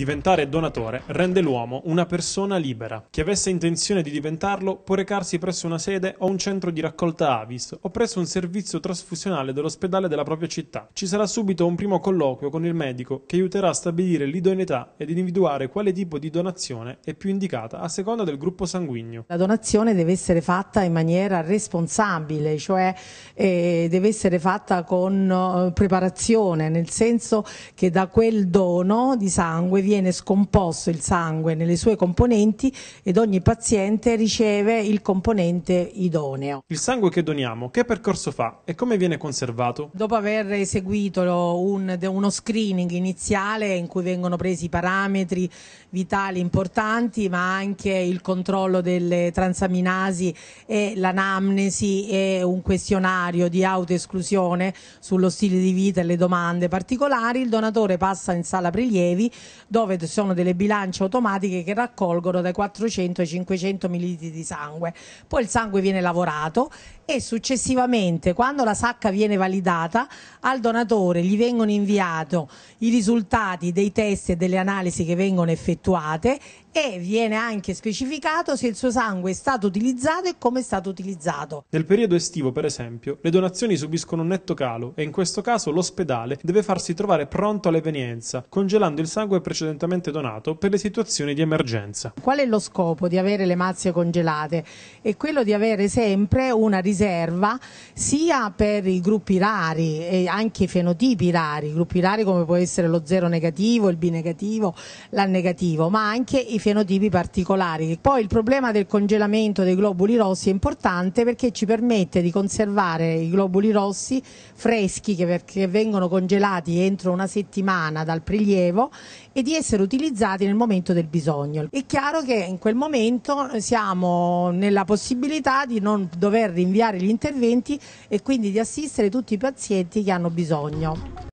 Diventare donatore rende l'uomo una persona libera. Chi avesse intenzione di diventarlo può recarsi presso una sede o un centro di raccolta Avis o presso un servizio trasfusionale dell'ospedale della propria città. Ci sarà subito un primo colloquio con il medico che aiuterà a stabilire l'idoneità ed individuare quale tipo di donazione è più indicata a seconda del gruppo sanguigno. La donazione deve essere fatta in maniera responsabile, cioè eh, deve essere fatta con eh, preparazione, nel senso che da quel dono di sangue viene scomposto il sangue nelle sue componenti ed ogni paziente riceve il componente idoneo. Il sangue che doniamo, che percorso fa e come viene conservato? Dopo aver eseguito un, uno screening iniziale in cui vengono presi i parametri vitali importanti, ma anche il controllo delle transaminasi e l'anamnesi e un questionario di autoesclusione sullo stile di vita e le domande particolari, il donatore passa in sala prelievi dove dove sono delle bilance automatiche che raccolgono dai 400 ai 500 millilitri di sangue. Poi il sangue viene lavorato e successivamente quando la sacca viene validata al donatore gli vengono inviati i risultati dei test e delle analisi che vengono effettuate e viene anche specificato se il suo sangue è stato utilizzato e come è stato utilizzato. Nel periodo estivo, per esempio, le donazioni subiscono un netto calo e in questo caso l'ospedale deve farsi trovare pronto all'evenienza, congelando il sangue precedentemente donato per le situazioni di emergenza. Qual è lo scopo di avere le mazze congelate? È quello di avere sempre una riserva sia per i gruppi rari e anche i fenotipi rari, gruppi rari come può essere lo 0 negativo, il B negativo, l'A negativo, ma anche i fenotipi particolari. Poi il problema del congelamento dei globuli rossi è importante perché ci permette di conservare i globuli rossi freschi che, che vengono congelati entro una settimana dal prelievo e di essere utilizzati nel momento del bisogno. È chiaro che in quel momento siamo nella possibilità di non dover rinviare gli interventi e quindi di assistere tutti i pazienti che hanno bisogno.